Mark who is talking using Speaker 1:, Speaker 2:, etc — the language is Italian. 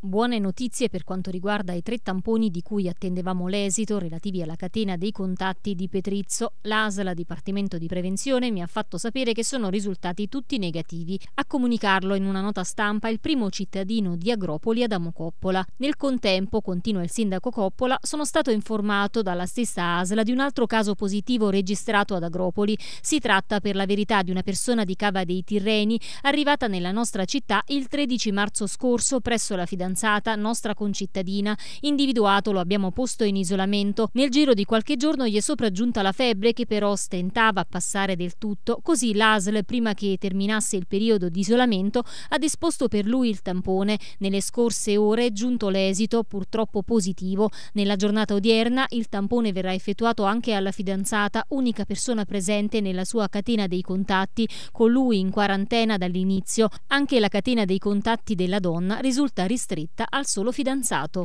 Speaker 1: Buone notizie per quanto riguarda i tre tamponi di cui attendevamo l'esito relativi alla catena dei contatti di Petrizzo. L'ASLA Dipartimento di Prevenzione, mi ha fatto sapere che sono risultati tutti negativi. A comunicarlo in una nota stampa il primo cittadino di Agropoli, Adamo Coppola. Nel contempo, continua il sindaco Coppola, sono stato informato dalla stessa ASLA di un altro caso positivo registrato ad Agropoli. Si tratta per la verità di una persona di Cava dei Tirreni arrivata nella nostra città il 13 marzo scorso presso la fidanzata fidanzata, nostra concittadina, individuato lo abbiamo posto in isolamento. Nel giro di qualche giorno gli è sopraggiunta la febbre che però stentava a passare del tutto, così l'ASL prima che terminasse il periodo di isolamento ha disposto per lui il tampone. Nelle scorse ore è giunto l'esito purtroppo positivo. Nella giornata odierna il tampone verrà effettuato anche alla fidanzata, unica persona presente nella sua catena dei contatti, con lui in quarantena dall'inizio. Anche la catena dei contatti della donna risulta ristretta iscritta al solo fidanzato.